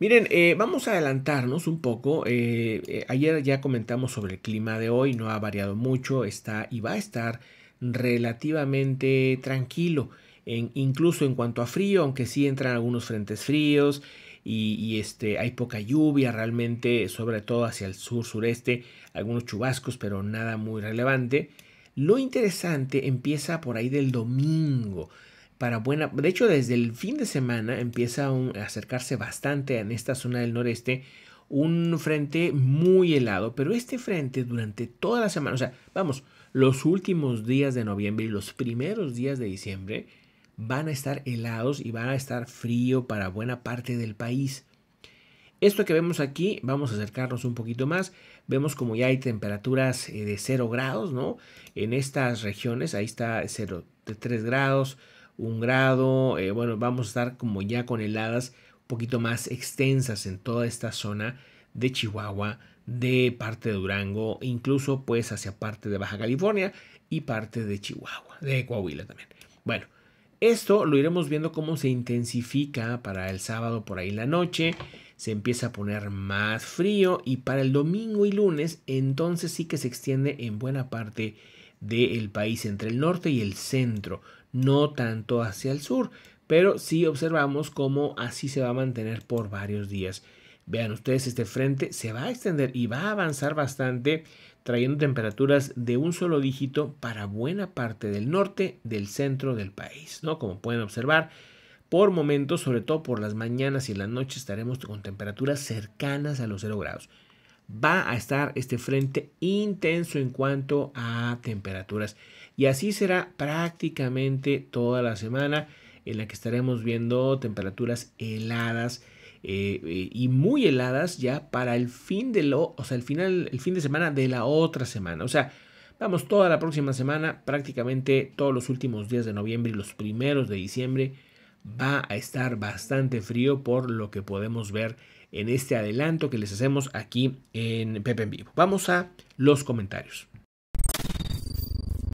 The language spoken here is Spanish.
Miren, eh, vamos a adelantarnos un poco. Eh, eh, ayer ya comentamos sobre el clima de hoy, no ha variado mucho, está y va a estar relativamente tranquilo, incluso en cuanto a frío, aunque sí entran algunos frentes fríos y, este, hay poca lluvia realmente, sobre todo hacia el sur sureste, algunos chubascos, pero nada muy relevante. Lo interesante empieza por ahí del domingo para De hecho, desde el fin de semana empieza a acercarse bastante en esta zona del noreste un frente muy helado, pero este frente durante toda la semana, o sea, vamos, los últimos días de noviembre y los primeros días de diciembre van a estar helados y van a estar frío para buena parte del país. Esto que vemos aquí, vamos a acercarnos un poquito más. Vemos como ya hay temperaturas eh, de 0 grados, ¿no? En estas regiones, ahí está 0 de 3 grados, un grado. Eh, bueno, vamos a estar como ya con heladas un poquito más extensas en toda esta zona de Chihuahua, de parte de Durango, incluso pues hacia parte de Baja California y parte de Chihuahua, de Coahuila también. Bueno, esto lo iremos viendo cómo se intensifica para el sábado por ahí la noche, se empieza a poner más frío y para el domingo y lunes entonces sí que se extiende en buena parte del país entre el norte y el centro no tanto hacia el sur, pero sí observamos cómo así se va a mantener por varios días. Vean ustedes, este frente se va a extender y va a avanzar bastante, trayendo temperaturas de un solo dígito para buena parte del norte del centro del país, ¿no? Como pueden observar, por momentos, sobre todo por las mañanas y las noches, estaremos con temperaturas cercanas a los 0 grados va a estar este frente intenso en cuanto a temperaturas. Y así será prácticamente toda la semana en la que estaremos viendo temperaturas heladas eh, eh, y muy heladas ya para el fin de lo, sea, el final, el fin de semana de la otra semana. O sea, vamos toda la próxima semana, prácticamente todos los últimos días de noviembre y los primeros de diciembre va a estar bastante frío por lo que podemos ver en este adelanto que les hacemos aquí en Pepe en Vivo. Vamos a los comentarios.